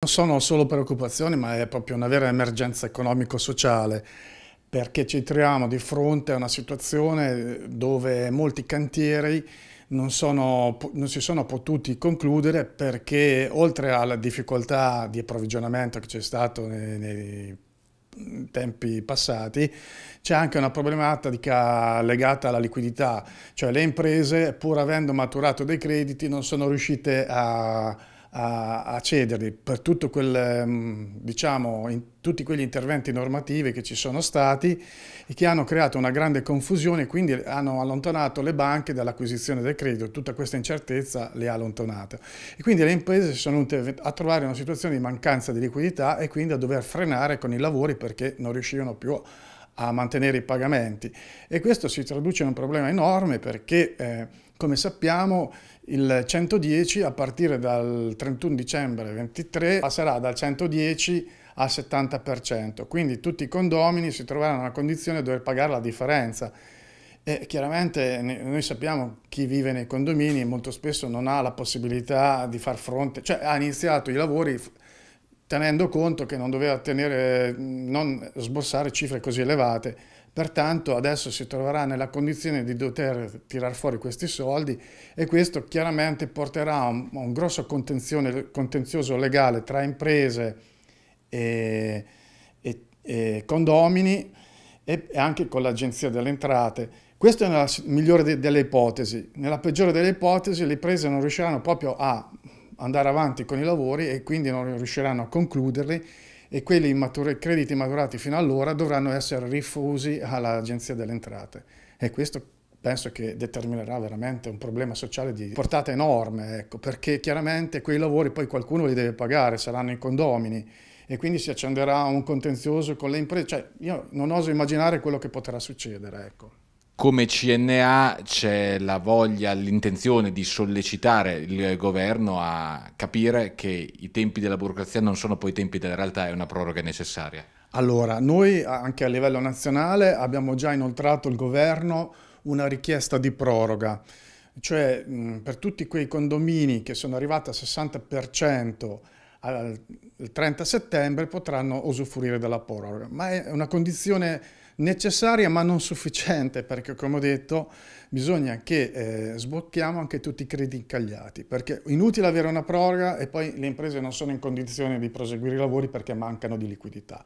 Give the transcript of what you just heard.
Non sono solo preoccupazioni, ma è proprio una vera emergenza economico-sociale, perché ci troviamo di fronte a una situazione dove molti cantieri non, sono, non, si sono potuti concludere perché oltre alla difficoltà di approvvigionamento che c'è stato nei, nei tempi passati, c'è anche una problematica legata alla liquidità, cioè le imprese pur avendo maturato dei crediti non sono riuscite a a, a cederli per quel, ehm, diciamo, in, tutti quegli interventi normativi che ci sono stati e che hanno creato una grande confusione e quindi hanno allontanato le banche dall'acquisizione del credito. Tutta questa incertezza le ha allontanate. E quindi le imprese sono venute a trovare una situazione di mancanza di liquidità e quindi a dover frenare con i lavori perché non riuscivano più a a mantenere i pagamenti e questo si traduce in un problema enorme perché eh, come sappiamo il 110 a partire dal 31 dicembre 23 passerà dal 110 al 70%, quindi tutti i condomini si troveranno nella condizione di dover pagare la differenza. E chiaramente noi sappiamo chi vive nei condomini molto spesso non ha la possibilità di far fronte, cioè ha iniziato i lavori tenendo conto che non doveva tenere, non sborsare cifre così elevate. Pertanto adesso si troverà nella condizione di dover tirare fuori questi soldi e questo chiaramente porterà a un, un grosso contenzioso legale tra imprese e, e, e condomini e anche con l'Agenzia delle Entrate. Questa è la migliore delle ipotesi. Nella peggiore delle ipotesi le imprese non riusciranno proprio a andare avanti con i lavori e quindi non riusciranno a concluderli e quelli matur- crediti maturati fino allora dovranno essere rifusi all'Agenzia delle Entrate. E questo penso che determinerà veramente un problema sociale di portata enorme, ecco, perché chiaramente quei lavori poi qualcuno li deve pagare, saranno i condomini e quindi si accenderà un contenzioso con le imprese. Cioè, io non oso immaginare quello che potrà succedere. Ecco come CNA c'è la voglia, l'intenzione di sollecitare il governo a capire che i tempi della burocrazia non sono poi i tempi della realtà, e una proroga è necessaria? Allora, noi anche a livello nazionale abbiamo già inoltrato al governo una richiesta di proroga, cioè per tutti quei condomini che sono arrivati al 60% al 30 settembre potranno usufruire della proroga, ma è una condizione necessaria ma non sufficiente perché come ho detto bisogna che eh, sblocchiamo anche tutti i crediti incagliati perché è inutile avere una proroga e poi le imprese non sono in condizione di proseguire i lavori perché mancano di liquidità.